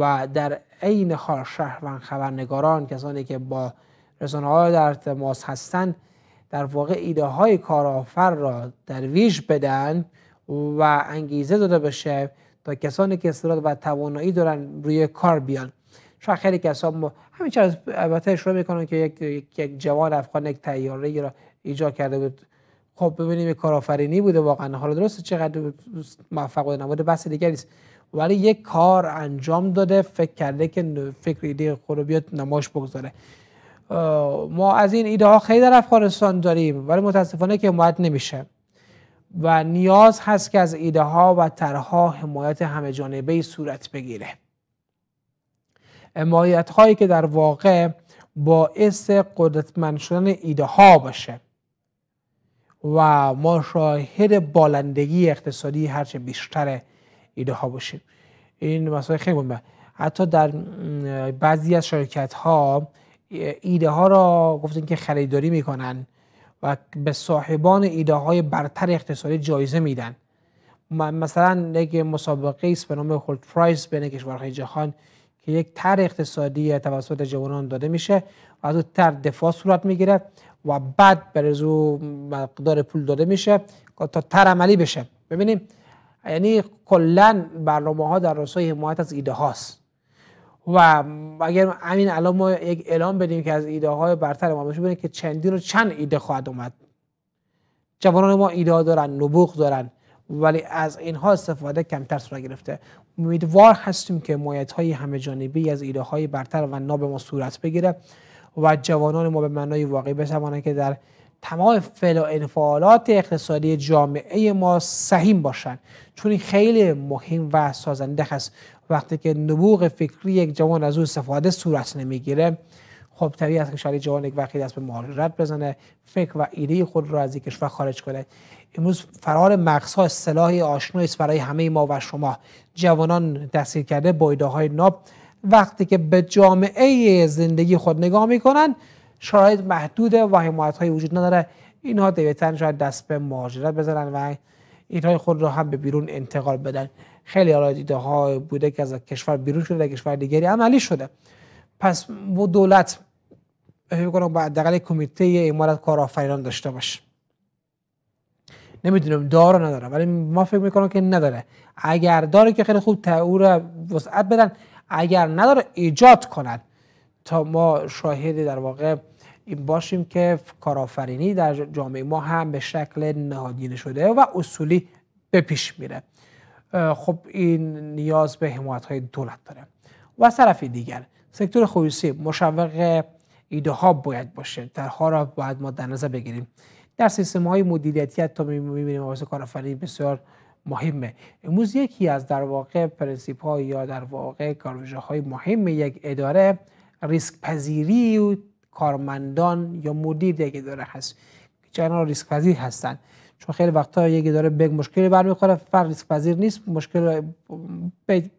و در عین حال شهروند خبرنگاران کسانی که با رسانه های در تماس هستند در واقع ایده های کارآفر را ویژ بدن و انگیزه داده بشه تا کسانی که استعداد و توانایی دارن روی کار بیان چون خیلی کسا ما همین چرا البته شروع میکنن که یک, جوان افغان یک تیاره را ایجاد کرده بود خب ببینیم کارآفرینی بوده واقعا حالا درسته چقدر موفق بوده نبوده بحث دیگری نیست ولی یک کار انجام داده فکر کرده که فکر ایده خود بیاد نمایش بگذاره ما از این ایده ها خیلی در افغانستان داریم ولی متاسفانه که حمایت نمیشه و نیاز هست که از ایده ها و طرحها حمایت همه جانبه صورت بگیره حمایت هایی که در واقع باعث قدرتمند شدن ایده ها باشه و ما شاهد بالندگی اقتصادی هرچه بیشتر ایده ها باشیم این مسئله خیلی مهمه حتی در بعضی از شرکت ها ایده ها را گفتن که خریداری میکنن و به صاحبان ایده های برتر اقتصادی جایزه میدن مثلا یک مسابقه است به نام هولد پرایس بین کشورهای جهان که یک تر اقتصادی توسط جوانان داده میشه و از اون تر دفاع صورت میگیره و بعد بر از مقدار پول داده میشه تا تر عملی بشه ببینیم یعنی کلا برنامه ها در راستای حمایت از ایده هاست و اگر همین الان ما یک اعلام بدیم که از ایده های برتر ما بشه که چندین و چند ایده خواهد اومد جوانان ما ایده ها دارن نبوغ دارن ولی از اینها استفاده کمتر صورت گرفته امیدوار هستیم که حمایت های همه جانبی از ایده های برتر و ناب ما صورت بگیره و جوانان ما به معنای واقعی بتوانند که در تمام فعل و انفعالات اقتصادی جامعه ما سهیم باشند چون این خیلی مهم و سازنده هست وقتی که نبوغ فکری یک جوان از اون استفاده صورت نمیگیره خب طبیعی است که شاید جوان یک وقتی دست به مهاجرت بزنه فکر و ایده خود را از این کشور خارج کنه امروز فرار مغزها سلاحی آشنایی است برای همه ما و شما جوانان دستگیر کرده با های ناب وقتی که به جامعه زندگی خود نگاه میکنن شرایط محدوده و حمایت های وجود نداره اینها دیوتن شاید دست به مهاجرت بزنن و اینهای خود را هم به بیرون انتقال بدن خیلی حالا دیده ها بوده که از کشور بیرون شده در کشور دیگری عملی شده پس و دولت فکر کنم با حداقل کمیته امارت کارآفرینان داشته باشه نمیدونم داره نداره ولی ما فکر میکنم که نداره اگر داره که خیلی خوب او را وسعت بدن اگر نداره ایجاد کند تا ما شاهد در واقع این باشیم که کارآفرینی در جامعه ما هم به شکل نهادینه شده و اصولی به پیش میره خب این نیاز به حمایت های دولت داره و طرف دیگر سکتور خصوصی مشوق ایده ها باید باشه درها را باید ما در نظر بگیریم در سیستم های مدیریتی تا میبینیم واسه کارآفرینی بسیار مهمه امروز یکی از در واقع پرنسیپ ها یا در واقع کارویژه های مهم یک اداره ریسک پذیری و کارمندان یا مدیر یک اداره هست چنان ریسک پذیر هستند چون خیلی وقتا یک اداره بگ مشکلی برمیخوره فرق ریسک پذیر نیست مشکل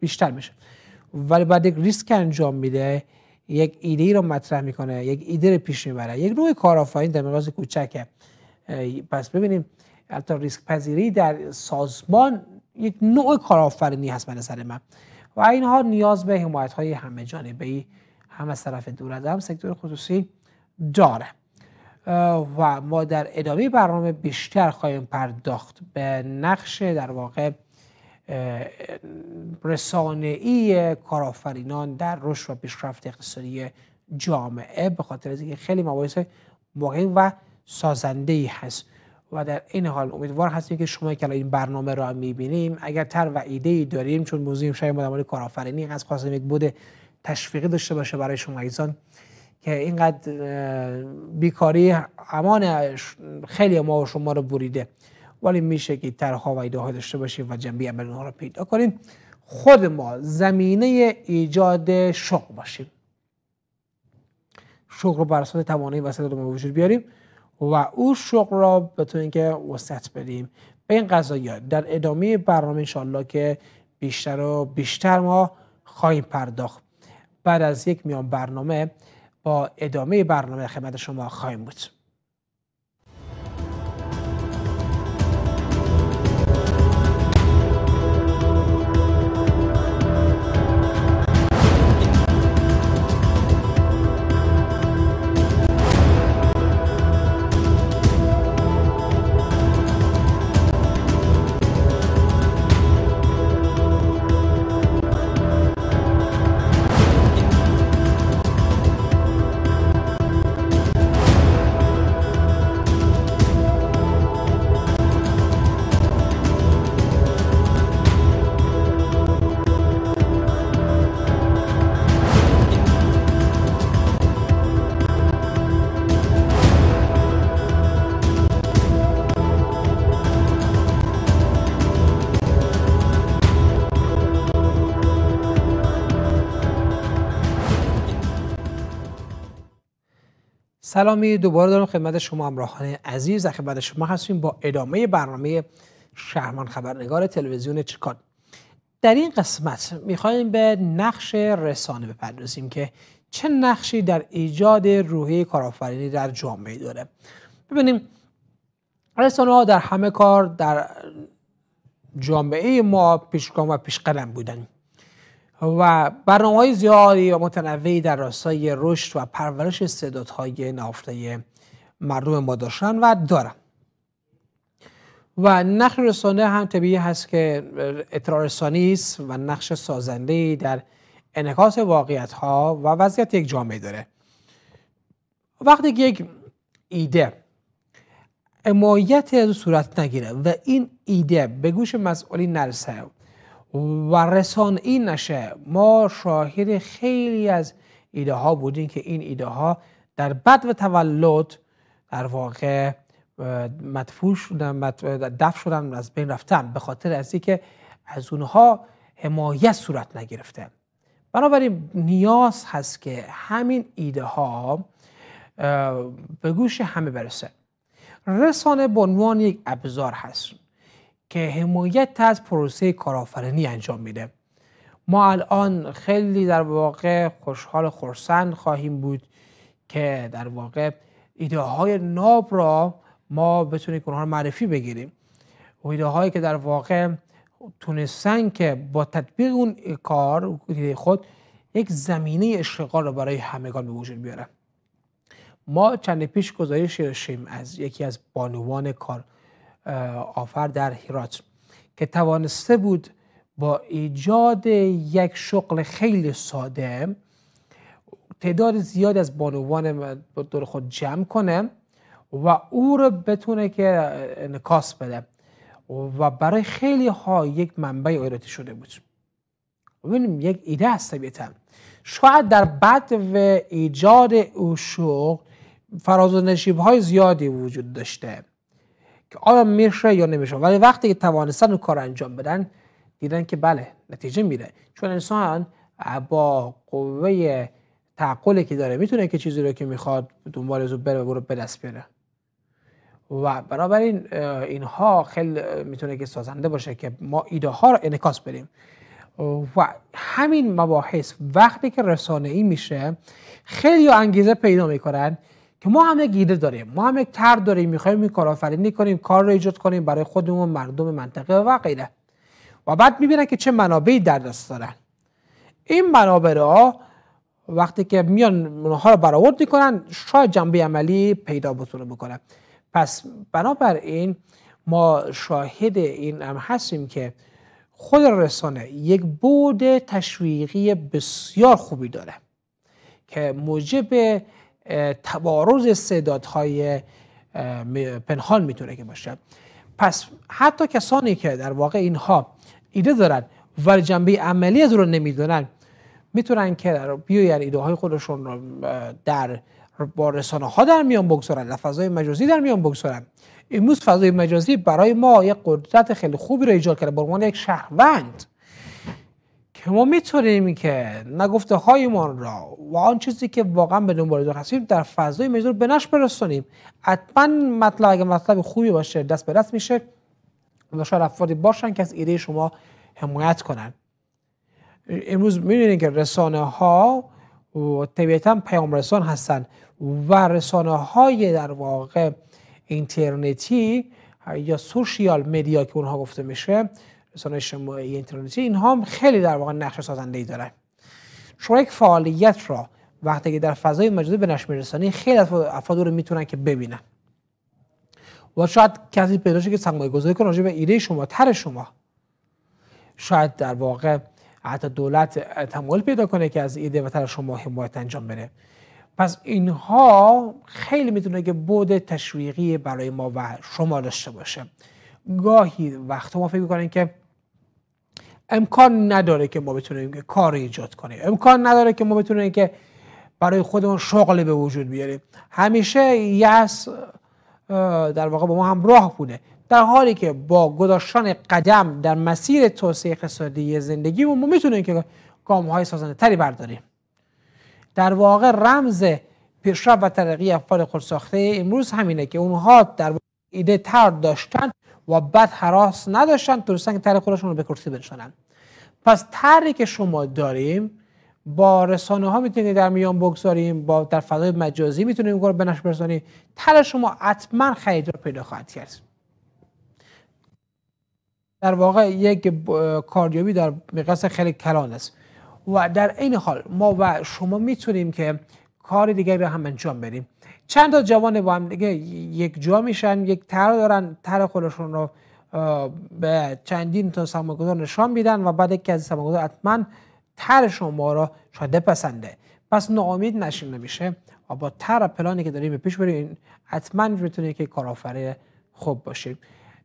بیشتر میشه ولی بعد یک ریسک انجام میده یک ایده ای رو مطرح میکنه یک ایده رو پیش میبره یک نوع کارآفرینی در مقیاس کوچکه پس ببینیم حتی ریسک پذیری در سازمان یک نوع کارآفرینی هست به نظر من و اینها نیاز به حمایت های همه جانبه ای هم از طرف دور از هم سکتور خصوصی داره و ما در ادامه برنامه بیشتر خواهیم پرداخت به نقش در واقع ای کارآفرینان در رشد و پیشرفت اقتصادی جامعه به خاطر اینکه خیلی مباحث مهم و سازنده ای هست و در این حال امیدوار هستیم که شما که این برنامه را میبینیم اگر تر و ایده ای داریم چون موضوع شاید ما در کارآفرینی از خواستیم یک بود تشویقی داشته باشه برای شما ایزان که اینقدر بیکاری امان خیلی ما و شما رو بریده ولی میشه که ترها و ایده داشته باشیم و جنبی عمل اونها رو پیدا کنیم خود ما زمینه ایجاد شغل باشیم شغل رو بر اساس توانایی وسط رو وجود بیاریم و او شغل را بتونیم که اینکه وسط بدیم به این قضایا در ادامه برنامه انشاءالله که بیشتر و بیشتر ما خواهیم پرداخت بعد از یک میان برنامه با ادامه برنامه خدمت شما خواهیم بود سلامی دوباره دارم خدمت شما همراهان عزیز در خدمت شما هستیم با ادامه برنامه شهرمان خبرنگار تلویزیون چکان در این قسمت میخوایم به نقش رسانه بپردازیم که چه نقشی در ایجاد روحی کارآفرینی در جامعه داره ببینیم رسانه ها در همه کار در جامعه ما پیشگام و پیشقدم بودن و برنامه های زیادی و متنوعی در راستای رشد و پرورش استعدادهای نافته مردم ما داشتن و دارن. و نقش رسانه هم طبیعی هست که اطلاع رسانی است و نقش سازنده در انعکاس واقعیت ها و وضعیت یک جامعه داره وقتی یک ایده حمایت صورت نگیره و این ایده به گوش مسئولین نرسه و رسان این نشه ما شاهد خیلی از ایده ها بودیم که این ایده ها در بد و تولد در واقع مدفوع شدن دف شدن از بین رفتن به خاطر از که از اونها حمایت صورت نگرفته بنابراین نیاز هست که همین ایده ها به گوش همه برسه رسانه به عنوان یک ابزار هست که حمایت از پروسه کارآفرینی انجام میده ما الان خیلی در واقع خوشحال خورسند خواهیم بود که در واقع ایده های ناب را ما بتونیم اونها رو معرفی بگیریم و ایده هایی که در واقع تونستن که با تطبیق اون کار خود یک زمینه اشتغال را برای همگان به وجود بیارن ما چند پیش گزارشی داشتیم از یکی از بانوان کار آفر در هیرات که توانسته بود با ایجاد یک شغل خیلی ساده تعداد زیاد از بانوان دور خود جمع کنه و او رو بتونه که نکاس بده و برای خیلی ها یک منبع ایراتی شده بود ببینیم یک ایده است طبیعتا شاید در بعد و ایجاد او شغل فراز و نشیب های زیادی وجود داشته که آیا میشه یا نمیشه ولی وقتی که توانستن کار انجام بدن دیدن که بله نتیجه میره چون انسان با قوه تعقلی که داره میتونه که چیزی رو که میخواد دنبال او بره و به دست بیاره و این اینها خیلی میتونه که سازنده باشه که ما ایده ها رو انکاس بریم و همین مباحث وقتی که رسانه ای میشه خیلی انگیزه پیدا میکنن که ما هم یک داریم ما هم یک طرح داریم میخوایم این کارآفرینی کنیم کار رو ایجاد کنیم برای خودمون مردم منطقه و غیره و بعد میبینن که چه منابعی در دست دارن این منابع ها وقتی که میان اونها رو برآورد میکنن شاید جنبه عملی پیدا بتونه بکنه. پس بنابراین ما شاهد این هم هستیم که خود رسانه یک بود تشویقی بسیار خوبی داره که موجب صدات استعدادهای پنهان میتونه که باشه پس حتی کسانی که در واقع اینها ایده دارن ولی جنبه عملی از رو نمیدونن میتونن که بیاین ایده های خودشون رو در با رسانه ها در میان بگذارن در فضای مجازی در میان بگذارن امروز فضای مجازی برای ما یک قدرت خیلی خوبی رو ایجاد کرده به عنوان یک شهروند شما میتونیم که نگفته هایمان را و آن چیزی که واقعا به دنبال هستیم در فضای مجازی به نش برسانیم حتما مطلب مطلب خوبی باشه دست به دست میشه و شاید افرادی باشن که از ایده شما حمایت کنن امروز میدونید که رسانه ها و طبیعتا پیام رسان هستن و رسانه های در واقع اینترنتی یا سوشیال مدیا که اونها گفته میشه رسانه اجتماعی اینترنتی اینها هم خیلی در واقع نقش سازنده ای دارن شما یک فعالیت را وقتی که در فضای مجازی به نشر خیلی از افراد رو میتونن که ببینن و شاید کسی پیدا شه که سرمایه گذاری کنه راجع به ایده شما تر شما شاید در واقع حتی دولت تمایل پیدا کنه که از ایده و تر شما حمایت انجام بده پس اینها خیلی میتونه که بود تشویقی برای ما و شما داشته باشه گاهی وقت ما فکر میکنیم که امکان نداره که ما بتونیم کار ایجاد کنیم امکان نداره که ما بتونیم که برای خودمون شغل به وجود بیاریم همیشه یس در واقع با ما همراه بوده در حالی که با گذاشتن قدم در مسیر توسعه اقتصادی زندگی ما میتونیم که گام های سازنده تری برداریم در واقع رمز پیشرفت و ترقی افراد ساخته امروز همینه که اونها در ایده تر داشتن و بعد حراس نداشتن تونستن که طرح خودشون رو به کرسی بنشانن پس طرحی که شما داریم با رسانه ها میتونید در میان بگذاریم با در فضای مجازی میتونیم این کار به برسانید طرح شما حتما را پیدا خواهد کرد در واقع یک کاریابی در مقیاس خیلی کلان است و در این حال ما و شما میتونیم که کار دیگری را هم انجام بدیم چند تا جوان با هم دیگه یک جا میشن یک تر دارن تر خودشون رو به چندین تا سرمایه‌گذار نشان میدن و بعد یکی از سرمایه‌گذار حتما تر شما را شاید پسنده. پس ناامید نشین نمیشه و با تر پلانی که داریم به پیش بریم حتما میتونه که کارافره خوب باشیم.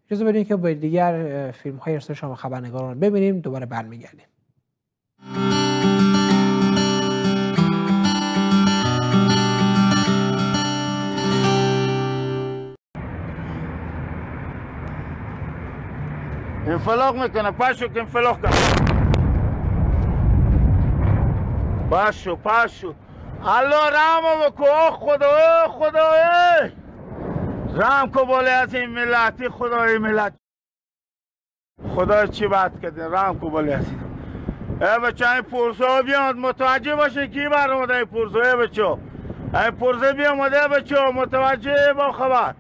اجازه بریم که با دیگر فیلم های ارسال شما خبرنگاران ببینیم دوباره برمیگردیم انفلاق میکنه پاشو که انفلاق کنه پاشو پاشو الله رحم بکو خدا او خدا رحم کو بوله از این ملتی خدای ملت خدا چی بات کرده رام کو بوله از این ای بچه این پرسه بیاند متوجه باشه کی برمده این پرسه ای بچه این پرسه بیامده بچه متوجه با خبر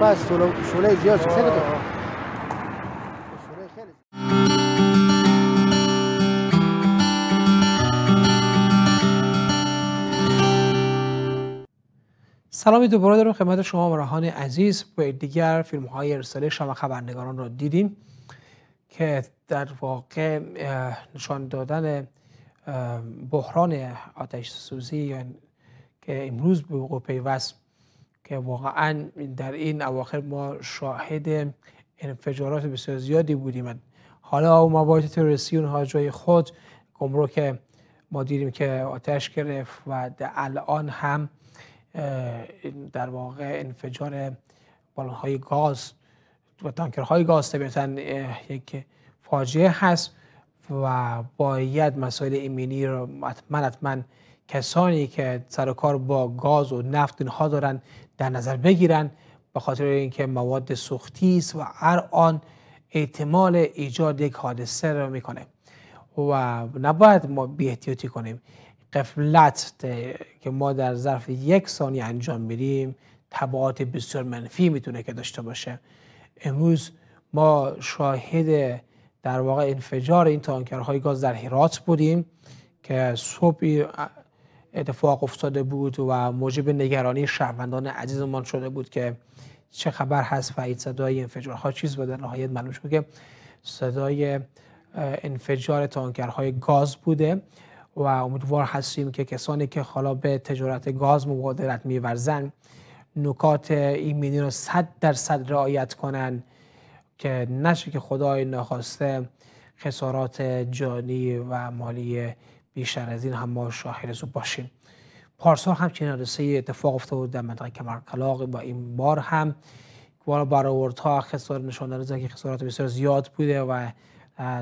پس شلوه زیاد شد سلامی دوباره دارم خدمت شما مراهان عزیز به دیگر فیلم های ارساله شما خبرنگاران را دیدیم که در واقع نشان دادن بحران آتش سوزی که امروز به وقوع پیوست که واقعا در این اواخر ما شاهد انفجارات بسیار زیادی بودیم حالا مواد تروریستی اونها جای خود گمرک ما دیدیم که آتش گرفت و الان هم در واقع انفجار بالانهای گاز و تانکرهای گاز طبیعتا یک فاجعه هست و باید مسائل ایمنی رو کسانی که سر کار با گاز و نفت اینها دارن در نظر بگیرن به خاطر اینکه مواد سوختی است و هر آن احتمال ایجاد یک حادثه را میکنه و نباید ما بی کنیم قفلت که ما در ظرف یک ثانیه انجام میدیم تبعات بسیار منفی میتونه که داشته باشه امروز ما شاهد در واقع انفجار این تانکرهای گاز در هرات بودیم که صبح اتفاق افتاده بود و موجب نگرانی شهروندان عزیزمان شده بود که چه خبر هست و صدای ها چیز بوده در نهایت معلوم شد که صدای انفجار تانکرهای گاز بوده و امیدوار هستیم که کسانی که حالا به تجارت گاز مبادرت میورزن نکات ایمنی رو صد درصد رعایت کنن که نشه که خدای نخواسته خسارات جانی و مالی بیشتر از این هم ما شاهد باشیم پارسال چنین حادثه اتفاق افتاد بود در منطقه کمرکلاق با این بار هم بار ها خسارت نشان داده که خسارات بسیار زیاد بوده و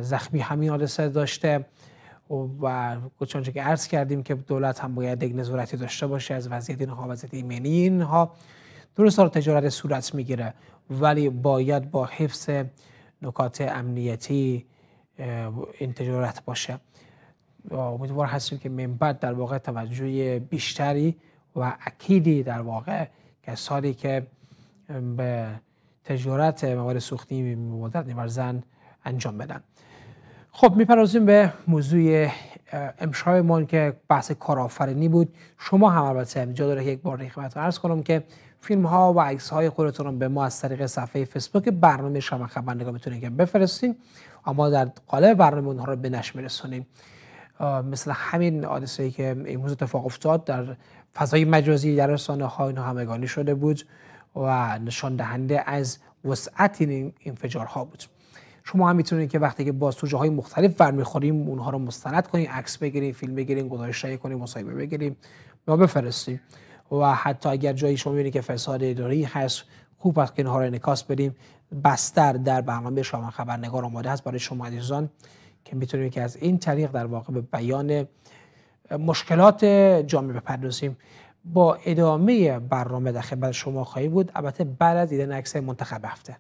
زخمی همین حادثه داشته و چنانچه که عرض کردیم که دولت هم باید یک نظارتی داشته باشه از وضعیت اینها وضعیت ایمنی اینها درست رو تجارت صورت میگیره ولی باید با حفظ نکات امنیتی این تجارت باشه امیدوار هستیم که من بعد در واقع توجه بیشتری و اکیدی در واقع کسانی که به تجارت موارد سوختی مدت میورزن انجام بدن خب میپرازیم به موضوع ما که بحث کارآفرینی بود شما هم البته جا داره یک بار خدمت عرض کنم که فیلم ها و عکس های خودتون رو به ما از طریق صفحه فیسبوک برنامه شما خبرنگار میتونید که بفرستین اما در قالب برنامه ها رو به نش میرسونیم مثل همین حادثه‌ای که امروز اتفاق افتاد در فضای مجازی در رسانه ها همگانی شده بود و نشان دهنده از وسعت این انفجارها بود شما هم میتونید که وقتی که باز تو جاهای مختلف برمیخوریم اونها رو مستند کنیم، عکس بگیریم فیلم بگیریم گزارش تهیه کنیم مصاحبه بگیریم و بفرستیم و حتی اگر جایی شما میبینید که فساد اداری هست خوب است که اینها رو انعکاس بدیم بستر در برنامه شما خبرنگار آماده است برای شما عزیزان که میتونیم که از این طریق در واقع به بیان مشکلات جامعه بپردازیم با ادامه برنامه در خدمت شما خواهی بود البته بعد از دیدن عکس منتخب هفته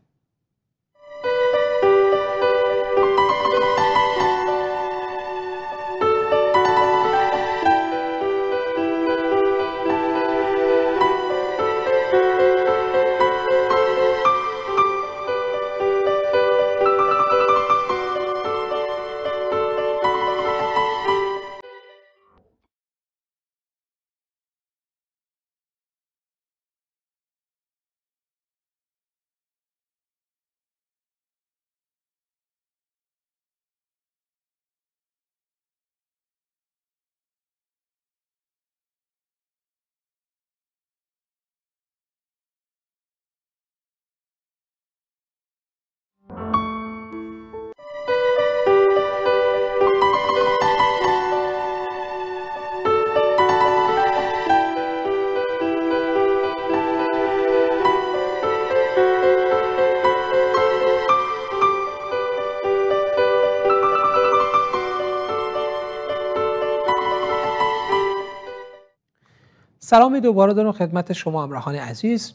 سلام دوباره دارم خدمت شما همراهان عزیز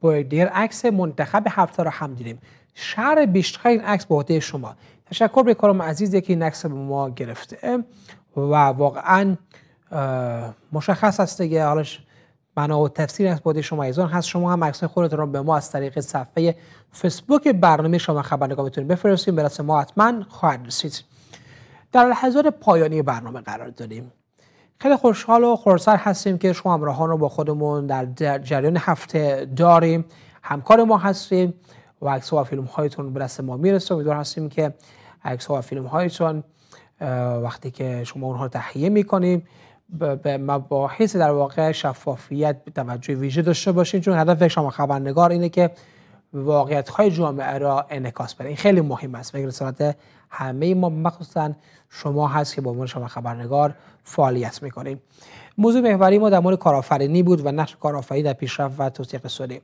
با دیر عکس منتخب هفته را هم دیدیم شهر بیشتر این عکس به شما تشکر می کارم عزیزی که این عکس به ما گرفته و واقعا مشخص است که حالش بنا و تفسیر از بوده شما ایزان هست شما هم عکس خودت رو به ما از طریق صفحه فیسبوک برنامه شما خبرنگار میتونید بفرستید به ما حتما خواهد رسید در لحظات پایانی برنامه قرار داریم خیلی خوشحال و خورسر هستیم که شما همراهان رو با خودمون در جریان هفته داریم همکار ما هستیم و عکس و فیلم هایتون به دست ما میرسه امیدوار هستیم که عکس و فیلم هایتون وقتی که شما اونها رو تهیه میکنیم به مباحث در واقع شفافیت توجه ویژه داشته باشیم چون هدف شما خبرنگار اینه که واقعیت های جامعه را انکاس بده این خیلی مهم است به رسالت همه ما مخصوصا شما هست که به عنوان شما خبرنگار فعالیت میکنیم موضوع محوری ما در مورد کارآفرینی بود و نقش کارآفرینی در پیشرفت و توسعه اقتصادی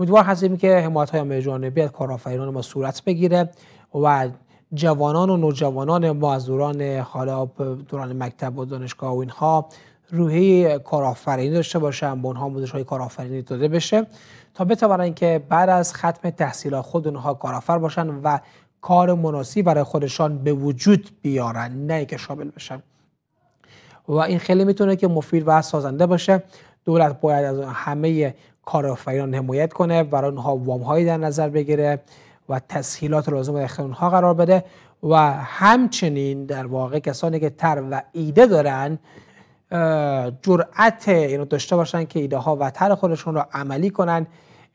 امیدوار هستیم که حمایت های جانبی از کارآفرینان ما صورت بگیره و جوانان و نوجوانان ما از دوران حالا دوران مکتب و دانشگاه و اینها روحی کارآفرینی داشته باشن به اونها آموزش های کارآفرینی داده بشه تا بتوانند که بعد از ختم تحصیلات خود اونها کارآفر باشن و کار مناسی برای خودشان به وجود بیارن نه که شامل بشن و این خیلی میتونه که مفید و سازنده باشه دولت باید از همه کارآفرینان حمایت کنه برای اونها وام هایی در نظر بگیره و تسهیلات لازم در اختیار اونها قرار بده و همچنین در واقع کسانی که تر و ایده دارن جرأت اینو داشته باشن که ایده ها و تر خودشون رو عملی کنن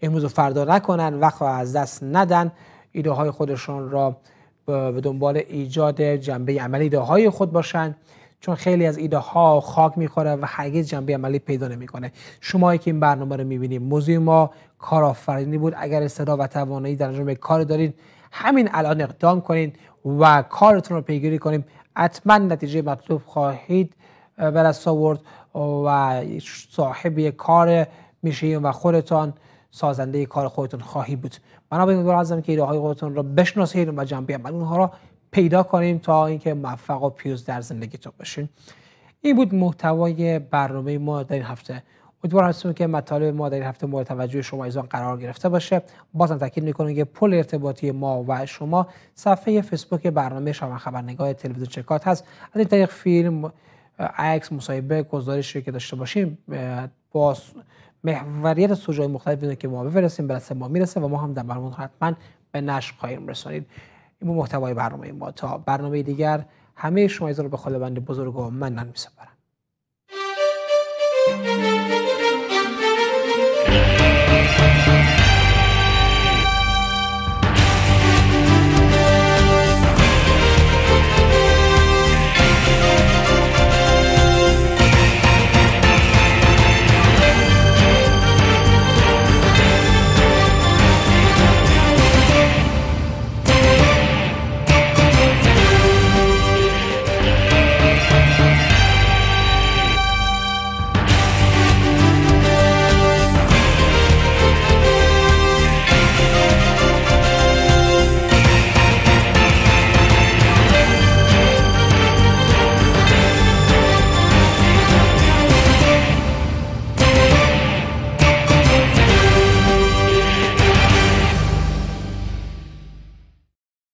امروز و فردا نکنن وقت رو از دست ندن ایده های خودشان را به دنبال ایجاد جنبه عملی ایده های خود باشند چون خیلی از ایده ها خاک میخوره و هرگز جنبه عملی پیدا نمیکنه شما که این برنامه رو میبینید موضوع ما کارآفرینی بود اگر صدا و توانایی در انجام کار دارین همین الان اقدام کنین و کارتون رو پیگیری کنیم حتما نتیجه مطلوب خواهید برساورد آورد و صاحب کار میشین و خودتان سازنده کار خودتون خواهی بود من به عزم که ایده های خودتون را بشناسید و جمع بیام اونها را پیدا کنیم تا اینکه موفق و پیوز در زندگی تو باشین این بود محتوای برنامه ما در این هفته امیدوارم هستم که مطالب ما در این هفته مورد توجه شما ایزان قرار گرفته باشه بازم تاکید میکنم که پل ارتباطی ما و شما صفحه فیسبوک برنامه شما خبرنگار تلویزیون چکات هست از این طریق فیلم عکس مصاحبه گزارشی که داشته باشیم با محوریت از سوژه مختلف اینه که ما بفرستیم برسه ما میرسه و ما هم در برنامه حتما به نش خواهیم رسانید این محتوای برنامه ما تا برنامه دیگر همه شما رو به بند بزرگ و منن میسپارم